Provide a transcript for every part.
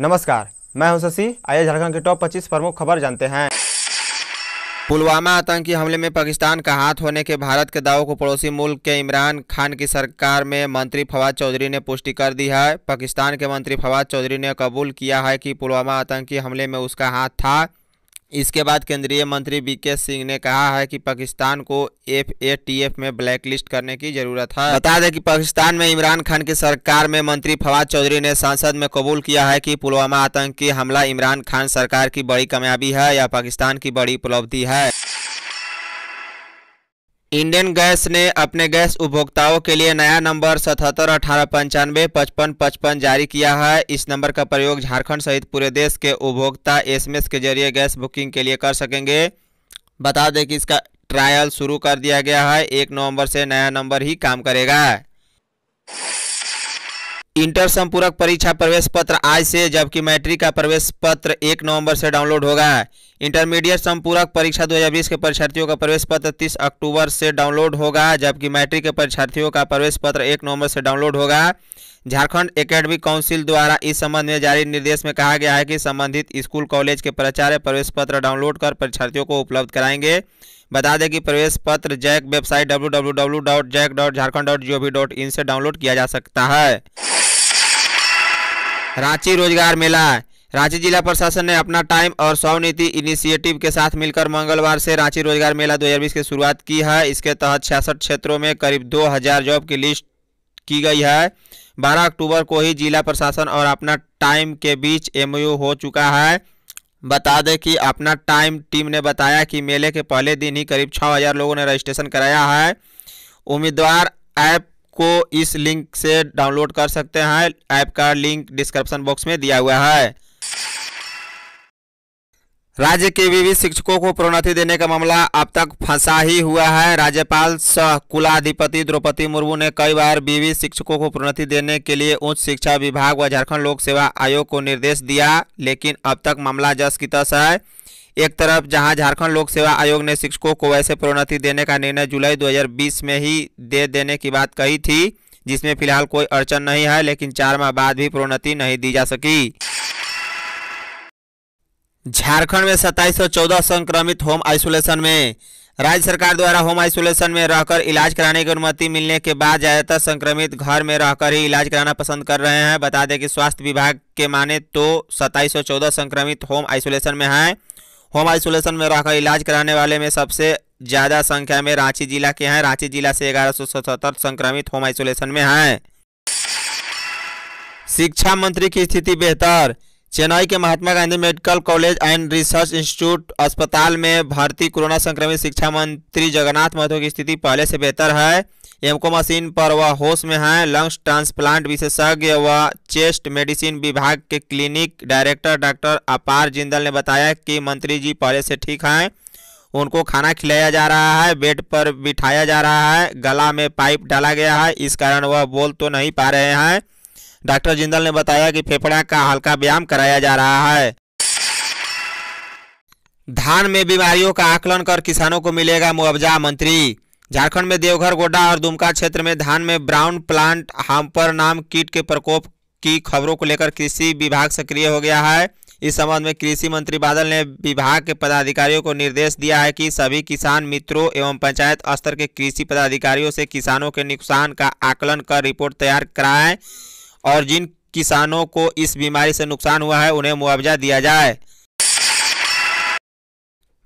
नमस्कार मैं हूं शशि आइए झारखंड के टॉप 25 प्रमुख खबर जानते हैं पुलवामा आतंकी हमले में पाकिस्तान का हाथ होने के भारत के दावों को पड़ोसी मुल्क के इमरान खान की सरकार में मंत्री फवाद चौधरी ने पुष्टि कर दी है पाकिस्तान के मंत्री फवाद चौधरी ने कबूल किया है कि पुलवामा आतंकी हमले में उसका हाथ था इसके बाद केंद्रीय मंत्री के सिंह ने कहा है कि पाकिस्तान को एफ ए टी एफ में ब्लैकलिस्ट करने की जरूरत है बता दें कि पाकिस्तान में इमरान खान की सरकार में मंत्री फवाद चौधरी ने संसद में कबूल किया है कि पुलवामा आतंकी हमला इमरान खान सरकार की बड़ी कामयाबी है या पाकिस्तान की बड़ी उपलब्धि है इंडियन गैस ने अपने गैस उपभोक्ताओं के लिए नया नंबर सतहत्तर अठारह पंचानवे पचपन पचपन जारी किया है इस नंबर का प्रयोग झारखंड सहित पूरे देश के उपभोक्ता एसएमएस के जरिए गैस बुकिंग के लिए कर सकेंगे बता दें कि इसका ट्रायल शुरू कर दिया गया है एक नवंबर से नया नंबर ही काम करेगा इंटर संपूरक परीक्षा प्रवेश पत्र आज से जबकि मैट्रिक का प्रवेश पत्र एक नवंबर से डाउनलोड होगा इंटरमीडिएट संपूरक परीक्षा 2020 के परीक्षार्थियों का प्रवेश पत्र 30 अक्टूबर से डाउनलोड होगा जबकि मैट्रिक के परीक्षार्थियों का प्रवेश पत्र एक नवंबर से डाउनलोड होगा झारखंड एकेडमिक काउंसिल द्वारा इस संबंध में जारी निर्देश में कहा गया है कि संबंधित स्कूल कॉलेज के प्राचार्य प्रवेश पत्र डाउनलोड कर परीक्षार्थियों को उपलब्ध कराएंगे बता दें कि प्रवेश पत्र जैक वेबसाइट डब्ल्यू से डाउनलोड किया जा सकता है रांची रोजगार मेला रांची जिला प्रशासन ने अपना टाइम और स्वनीति इनिशिएटिव के साथ मिलकर मंगलवार से रांची रोजगार मेला 2020 की शुरुआत की है इसके तहत छियासठ क्षेत्रों में करीब 2000 जॉब की लिस्ट की गई है 12 अक्टूबर को ही जिला प्रशासन और अपना टाइम के बीच एमओयू हो चुका है बता दें कि अपना टाइम टीम ने बताया कि मेले के पहले दिन ही करीब छः लोगों ने रजिस्ट्रेशन कराया है उम्मीदवार ऐप को इस लिंक से डाउनलोड कर सकते हैं ऐप का लिंक डिस्क्रिप्शन बॉक्स में दिया हुआ है राज्य के विविध शिक्षकों को प्रोन्नति देने का मामला अब तक फंसा ही हुआ है राज्यपाल सह कुलाधिपति द्रौपदी मुर्मू ने कई बार विविध शिक्षकों को प्रोन्नति देने के लिए उच्च शिक्षा विभाग व झारखंड लोक सेवा आयोग को निर्देश दिया लेकिन अब तक मामला जस की तस है एक तरफ जहां झारखंड लोक सेवा आयोग ने शिक्षकों को वैसे प्रोन्नति देने का निर्णय जुलाई 2020 में ही दे देने की बात कही थी जिसमें फिलहाल कोई अड़चन नहीं है लेकिन चार माह बाद भी प्रोन्नति नहीं दी जा सकी झारखंड में सत्ताईस संक्रमित होम आइसोलेशन में राज्य सरकार द्वारा होम आइसोलेशन में रहकर इलाज कराने की अनुमति मिलने के बाद ज़्यादातर संक्रमित घर में रहकर ही इलाज कराना पसंद कर रहे हैं बता दें कि स्वास्थ्य विभाग के माने तो सत्ताईस संक्रमित होम आइसोलेशन में हैं होम आइसोलेशन में रहकर इलाज कराने वाले में सबसे ज़्यादा संख्या में रांची जिला के हैं रांची जिला से ग्यारह संक्रमित होम आइसोलेशन में हैं शिक्षा मंत्री की स्थिति बेहतर चेन्नई के Mahatma Gandhi medical college and research institute अस्पताल में भर्ती कोरोना संक्रमित शिक्षा मंत्री जगन्नाथ महतो की स्थिति पहले से बेहतर है एमको मशीन पर वह होश में हैं लंग्स ट्रांसप्लांट विशेषज्ञ व चेस्ट मेडिसिन विभाग के क्लिनिक डायरेक्टर डॉक्टर अपार जिंदल ने बताया कि मंत्री जी पहले से ठीक हैं उनको खाना खिलाया जा रहा है बेड पर बिठाया जा रहा है गला में पाइप डाला गया है इस कारण वह बोल तो नहीं पा रहे हैं डॉक्टर जिंदल ने बताया कि फेफड़ा का हल्का व्यायाम कराया जा रहा है धान में बीमारियों का आकलन कर किसानों को मिलेगा मुआवजा मंत्री झारखंड में देवघर गोड्डा और दुमका क्षेत्र में धान में ब्राउन प्लांट हाम्पर नाम कीट के प्रकोप की खबरों को लेकर कृषि विभाग सक्रिय हो गया है इस संबंध में कृषि मंत्री बादल ने विभाग के पदाधिकारियों को निर्देश दिया है कि सभी किसान मित्रों एवं पंचायत स्तर के कृषि पदाधिकारियों से किसानों के नुकसान का आकलन कर रिपोर्ट तैयार कराएं और जिन किसानों को इस बीमारी से नुकसान हुआ है उन्हें मुआवजा दिया जाए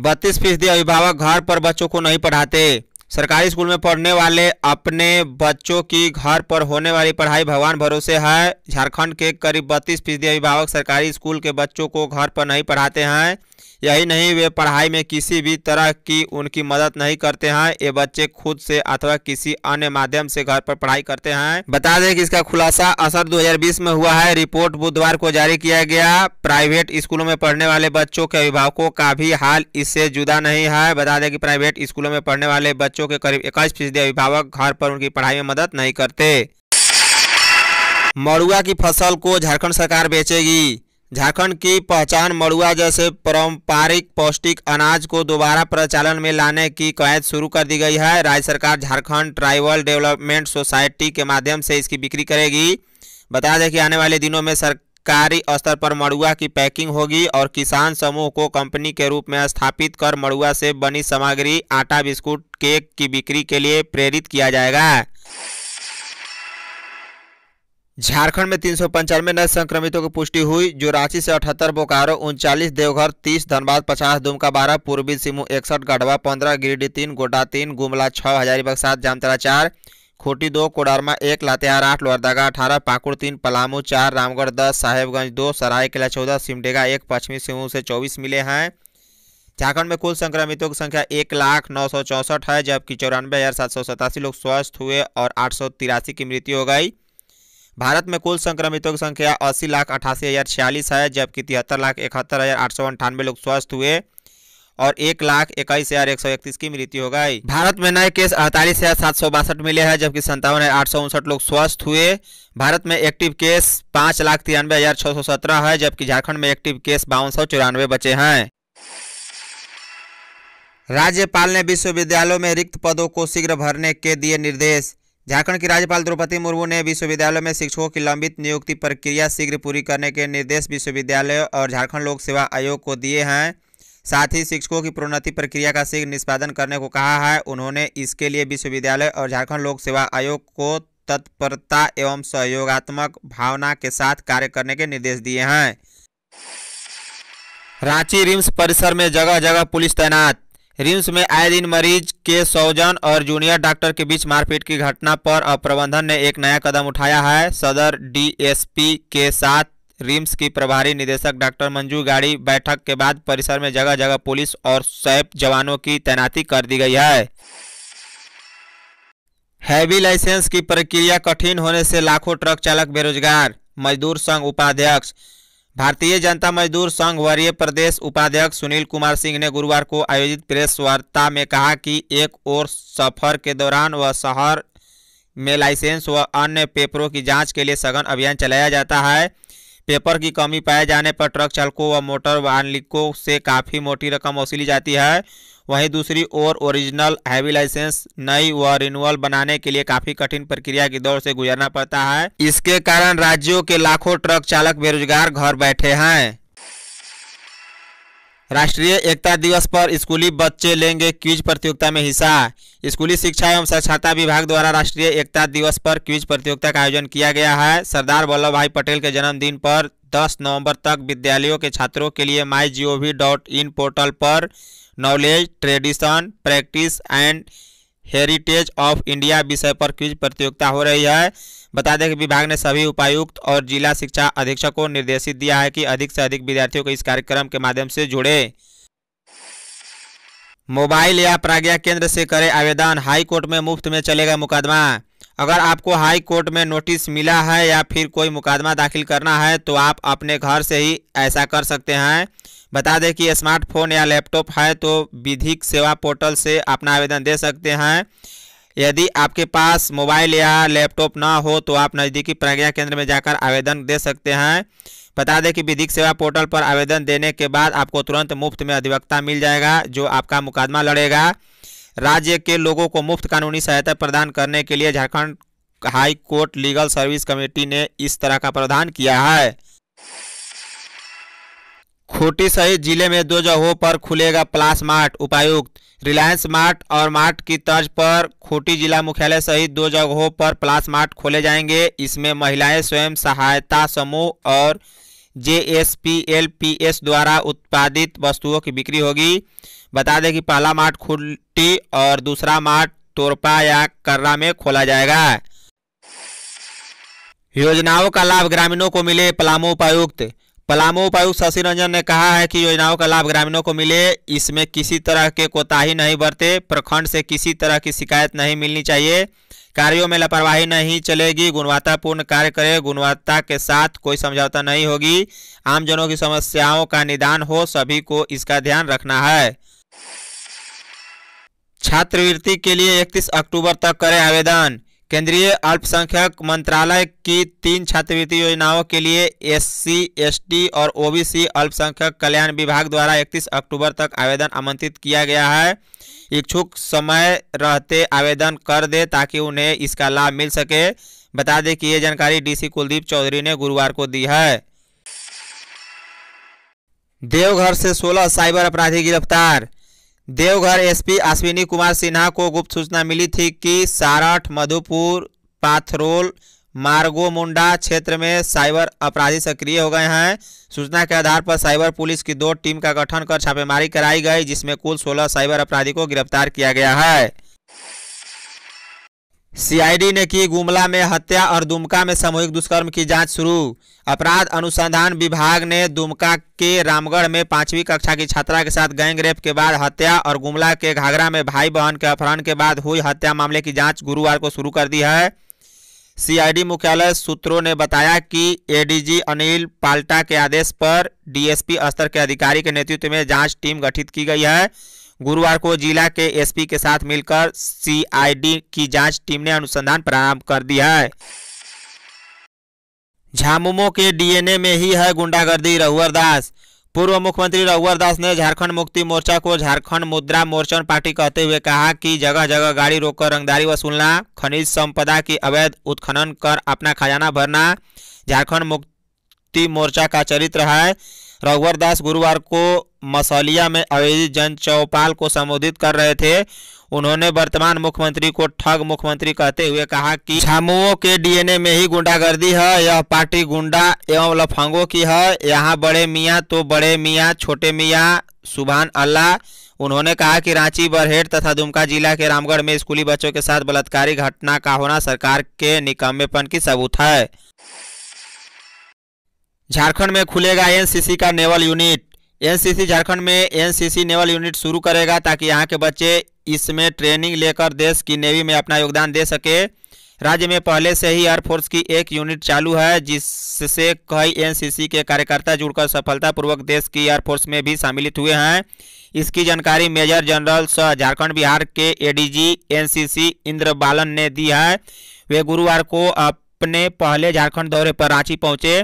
बत्तीस फीसदी अभिभावक घर पर बच्चों को नहीं पढ़ाते सरकारी स्कूल में पढ़ने वाले अपने बच्चों की घर पर होने वाली पढ़ाई भगवान भरोसे है झारखंड के करीब बत्तीस फीसदी अभिभावक सरकारी स्कूल के बच्चों को घर पर नहीं पढ़ाते हैं यही नहीं वे पढ़ाई में किसी भी तरह की उनकी मदद नहीं करते हैं ये बच्चे खुद से अथवा किसी अन्य माध्यम से घर पर पढ़ाई करते हैं बता दें कि इसका खुलासा असर 2020 में हुआ है रिपोर्ट बुधवार को जारी किया गया प्राइवेट स्कूलों में पढ़ने वाले बच्चों के अभिभावकों का भी हाल इससे जुदा नहीं है बता दें कि प्राइवेट स्कूलों में पढ़ने वाले बच्चों के करीब इक्कीस फीसदी अभिभावक घर पर उनकी पढ़ाई में मदद नहीं करते मड़ुआ की फसल को झारखंड सरकार बेचेगी झारखंड की पहचान मड़ुआ जैसे पारंपरिक पौष्टिक अनाज को दोबारा प्रचालन में लाने की कवायद शुरू कर दी गई है राज्य सरकार झारखंड ट्राइबल डेवलपमेंट सोसाइटी के माध्यम से इसकी बिक्री करेगी बता दें कि आने वाले दिनों में सरकारी स्तर पर मड़ुआ की पैकिंग होगी और किसान समूह को कंपनी के रूप में स्थापित कर मड़ुआ से बनी सामग्री आटा बिस्कुट केक की बिक्री के लिए प्रेरित किया जाएगा झारखंड में तीन सौ पंचानवे नए संक्रमितों की पुष्टि हुई जो रांची से अठहत्तर बोकारो उनचालीस देवघर तीस धनबाद पचास दुमका बारह पूर्वी सिमू इकसठ गढ़वा पंद्रह गिरिडीह तीन गोड्डा तीन गुमला छः हजारीबाग सात जामतरा चार खोटी दो कोडरमा एक लातेहार आठ लोहरदगा अठारह पाकुड़ तीन पलामू चार रामगढ़ दस साहेबगंज दो सरायकला चौदह सिमडेगा एक पश्चिमी सिंहभूम से चौबीस मिले हैं झारखंड में कुल संक्रमितों की संख्या एक लाख नौ सौ चौंसठ है जबकि चौरानवे हज़ार सात सौ सतासी लोग स्वस्थ हुए और आठ सौ तिरासी की मृत्यु हो गई भारत में कुल संक्रमितों की संख्या अस्सी लाख अठासी हज़ार छियालीस है जबकि तिहत्तर लाख इकहत्तर हज़ार आठ सौ अंठानवे लोग स्वस्थ हुए और एक लाख इक्कीस हजार एक सौ इकतीस की मृत्यु हो गई भारत में नए केस अड़तालीस हजार सात सौ बासठ मिले हैं जबकि संतावन हजार आठ सौ उनसठ लोग स्वस्थ हुए भारत में एक्टिव केस पाँच लाख तिरानवे हजार छः सौ सत्रह है जबकि झारखंड में एक्टिव केस बावन सौ चौरानवे बचे हैं राज्यपाल ने विश्वविद्यालयों में रिक्त पदों को शीघ्र भरने के दिए निर्देश झारखंड की राज्यपाल द्रौपदी मुर्मू ने विश्वविद्यालय में शिक्षकों की लंबित नियुक्ति प्रक्रिया शीघ्र पूरी करने के निर्देश विश्वविद्यालय और झारखंड लोक सेवा आयोग को दिए हैं साथ ही शिक्षकों की प्रोन्नति प्रक्रिया का शीघ्र निष्पादन करने को कहा है उन्होंने इसके लिए विश्वविद्यालय और झारखंड लोक सेवा आयोग को तत्परता एवं सहयोगात्मक भावना के साथ कार्य करने के निर्देश दिए हैं रांची रिम्स परिसर में जगह जगह पुलिस तैनात रिम्स में आए दिन मरीज के सौजन और जूनियर डॉक्टर के बीच मारपीट की घटना पर अब प्रबंधन ने एक नया कदम उठाया है सदर डीएसपी के साथ रिम्स की प्रभारी निदेशक डॉक्टर मंजू गाड़ी बैठक के बाद परिसर में जगह जगह पुलिस और सैप जवानों की तैनाती कर दी गई है हैवी लाइसेंस की प्रक्रिया कठिन होने से लाखों ट्रक चालक बेरोजगार मजदूर संघ उपाध्यक्ष भारतीय जनता मजदूर संघ वरीय प्रदेश उपाध्यक्ष सुनील कुमार सिंह ने गुरुवार को आयोजित प्रेस वार्ता में कहा कि एक और सफर के दौरान वह शहर में लाइसेंस व अन्य पेपरों की जांच के लिए सघन अभियान चलाया जाता है पेपर की कमी पाए जाने पर ट्रक चालकों व मोटर वालिकों से काफ़ी मोटी रकम वसूली जाती है वहीं दूसरी ओर ओरिजिनल हैवी लाइसेंस नई व रिन्यूअल बनाने के लिए काफी कठिन प्रक्रिया के दौर से गुजरना पड़ता है इसके कारण राज्यों के लाखों ट्रक चालक बेरोजगार घर बैठे हैं राष्ट्रीय एकता दिवस पर स्कूली बच्चे लेंगे क्विज प्रतियोगिता में हिस्सा स्कूली शिक्षा एवं साक्षरता विभाग द्वारा राष्ट्रीय एकता दिवस पर क्विज प्रतियोगिता का आयोजन किया गया है सरदार वल्लभ भाई पटेल के जन्मदिन पर 10 नवंबर तक विद्यालयों के छात्रों के लिए my G O V dot in portal पर knowledge tradition practice and heritage of India विषय पर क्विज प्रतियोगिता हो रही है बता दें कि विभाग ने सभी उपायुक्त और जिला शिक्षा अधीक्षक को निर्देशित दिया है कि अधिक से अधिक विद्यार्थियों को इस कार्यक्रम के माध्यम से जुड़े मोबाइल या प्राज्ञा केंद्र से करें आवेदन हाई कोर्ट में मुफ्त में चलेगा मुकदमा अगर आपको हाई कोर्ट में नोटिस मिला है या फिर कोई मुकदमा दाखिल करना है तो आप अपने घर से ही ऐसा कर सकते हैं बता दें कि स्मार्टफोन या लैपटॉप है तो विधिक सेवा पोर्टल से अपना आवेदन दे सकते हैं यदि आपके पास मोबाइल या लैपटॉप ना हो तो आप नज़दीकी प्रज्ञा केंद्र में जाकर आवेदन दे सकते हैं बता दें कि विधिक सेवा पोर्टल पर आवेदन देने के बाद आपको तुरंत मुफ्त में अधिवक्ता मिल जाएगा जो आपका मुकदमा लड़ेगा राज्य के लोगों को मुफ्त कानूनी सहायता प्रदान करने के लिए Jharkhand high court legal service committee ने इस तरह का प्रावधान किया है खूटी सहित जिले में दो जगहों पर खुलेगा प्लास मार्ट उपायुक्त रिलायंस मार्ट और मार्ट की तर्ज पर खूटी जिला मुख्यालय सहित दो जगहों पर प्लास मार्ट खोले जाएंगे इसमें महिलाएं स्वयं सहायता समूह और J S P L P S द्वारा उत्पादित वस्तुओं की बिक्री होगी बता दें कि पहला मार्ट खूटी और दूसरा मार्ट तोरपा या कर्रा में खोला जाएगा योजनाओं का लाभ ग्रामीणों को मिले पलामू उपायुक्त पलामू उपायुक्त शशि रंजन ने कहा है कि योजनाओं का लाभ ग्रामीणों को मिले इसमें किसी तरह के कोताही नहीं बरते प्रखंड से किसी तरह की शिकायत नहीं मिलनी चाहिए कार्यों में लापरवाही नहीं चलेगी गुणवत्तापूर्ण कार्य करें गुणवत्ता के साथ कोई समझौता नहीं होगी आमजनों की समस्याओं का निदान हो सभी को इसका ध्यान रखना है छात्रवृत्ति के लिए इकतीस अक्टूबर तक करें आवेदन केंद्रीय अल्पसंख्यक मंत्रालय की तीन छात्रवृत्ति योजनाओं के लिए एससी, एसटी और ओबीसी अल्पसंख्यक कल्याण विभाग द्वारा 31 अक्टूबर तक आवेदन आमंत्रित किया गया है इच्छुक समय रहते आवेदन कर दे ताकि उन्हें इसका लाभ मिल सके बता दें कि ये जानकारी डीसी कुलदीप चौधरी ने गुरुवार को दी है देवघर से सोलह साइबर अपराधी गिरफ्तार देवघर एसपी अश्विनी कुमार सिन्हा को गुप्त सूचना मिली थी कि सारठ मधुपुर पाथरोल मार्गो मुंडा क्षेत्र में साइबर अपराधी सक्रिय हो गए हैं सूचना के आधार पर साइबर पुलिस की दो टीम का गठन कर छापेमारी कराई गई जिसमें कुल 16 साइबर अपराधी को गिरफ्तार किया गया है सीआईडी ने की गुमला में हत्या और दुमका में सामूहिक दुष्कर्म की जांच शुरू अपराध अनुसंधान विभाग ने दुमका के रामगढ़ में पांचवी कक्षा की छात्रा के साथ गैंग रेप के बाद हत्या और गुमला के घाघरा में भाई बहन के अपहरण के बाद हुई हत्या मामले की जांच गुरुवार को शुरू कर दी है सीआईडी मुख्यालय सूत्रों ने बताया कि एडीजी अनिल पाल्टा के आदेश पर डीएसपी स्तर के अधिकारी के नेतृत्व में जाँच टीम गठित की गई है गुरुवार को जिला के एसपी के साथ मिलकर सीआईडी की जांच टीम ने अनुसंधान प्रारंभ कर दी है झामुमो के डीएनए में ही है गुंडागर्दी रघुवर दास पूर्व मुख्यमंत्री रघुवर दास ने झारखंड मुक्ति मोर्चा को झारखंड मुद्रा मोर्चन पार्टी कहते हुए कहा कि जगह जगह गाड़ी रोककर रंगदारी वसूलना खनिज संपदा की अवैध उत्खनन कर अपना खजाना भरना झारखंड मुक्ति मोर्चा का चरित्र है रघुवर दास गुरुवार को मसौलिया में आयोजित जन चौपाल को संबोधित कर रहे थे उन्होंने वर्तमान मुख्यमंत्री को ठग मुख्यमंत्री कहते हुए कहा कि झामुओं के डीएनए में ही गुंडागर्दी है यह पार्टी गुंडा एवं लफंगों की है यहाँ बड़े मियाँ तो बड़े मियाँ छोटे मियाँ सुबहान अल्लाह उन्होंने कहा कि रांची बरहेट तथा दुमका जिला के रामगढ़ में स्कूली बच्चों के साथ बलात्कारी घटना का होना सरकार के निकम्बेपन की सबूत है झारखंड में खुलेगा एनसीसी का नेवल यूनिट एनसीसी झारखंड में एनसीसी नेवल यूनिट शुरू करेगा ताकि यहाँ के बच्चे इसमें ट्रेनिंग लेकर देश की नेवी में अपना योगदान दे सके राज्य में पहले से ही एयरफोर्स की एक यूनिट चालू है जिससे कई एनसीसी के कार्यकर्ता जुड़कर सफलतापूर्वक देश की एयरफोर्स में भी सम्मिलित हुए हैं इसकी जानकारी मेजर जनरल स झारखंड बिहार के एडीजी एनसीसी इंद्र बालन ने दी है वे गुरुवार को अपने पहले झारखंड दौरे पर रांची पहुंचे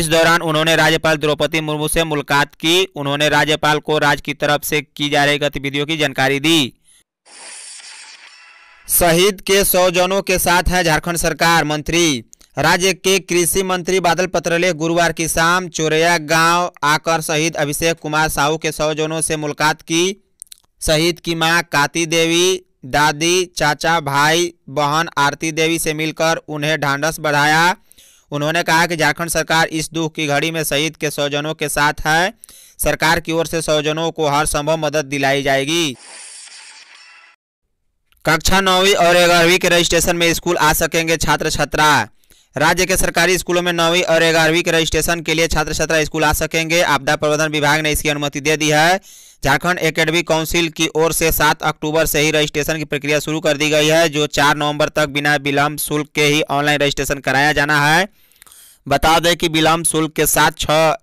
इस दौरान उन्होंने राज्यपाल द्रौपदी मुर्मू से मुलाकात की उन्होंने राज्यपाल को राज्य की तरफ से की जा रही गतिविधियों की जानकारी दी शहीद के सौ जनों के साथ है झारखंड सरकार मंत्री राज्य के कृषि मंत्री बादल पत्रले गुरुवार की शाम चोरेया गांव आकर शहीद अभिषेक कुमार साहू के सौ जनों से मुलाकात की शहीद की मां काती देवी दादी चाचा भाई बहन आरती देवी से मिलकर उन्हें ढांढस बढ़ाया उन्होंने कहा कि झारखंड सरकार इस दुख की घड़ी में शहीद के स्वजनों के साथ है सरकार की ओर से स्वजनों को हर संभव मदद दिलाई जाएगी कक्षा नौवीं और ग्यारहवीं के रजिस्ट्रेशन में स्कूल आ सकेंगे छात्र छात्रा राज्य के सरकारी स्कूलों में नौवीं और ग्यारहवीं के रजिस्ट्रेशन के लिए छात्र छात्रा स्कूल आ सकेंगे आपदा प्रबंधन विभाग ने इसकी अनुमति दे दी है झारखंड एकेडमी काउंसिल की ओर से 7 अक्टूबर से ही रजिस्ट्रेशन की प्रक्रिया शुरू कर दी गई है जो 4 नवंबर तक बिना विलम्ब शुल्क के ही ऑनलाइन रजिस्ट्रेशन कराया जाना है बता दें कि विलम्ब शुल्क के साथ छः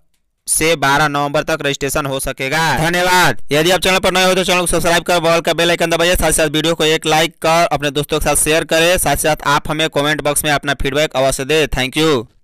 से 12 नवंबर तक रजिस्ट्रेशन हो सकेगा धन्यवाद यदि आप चैनल पर नए हो तो चैनल को सब्सक्राइब कर बॉल का बेल आइकन दबाइए साथ साथ वीडियो को एक लाइक कर अपने दोस्तों के साथ शेयर करें साथ साथ आप हमें कमेंट बॉक्स में अपना फीडबैक अवश्य दें थैंक यू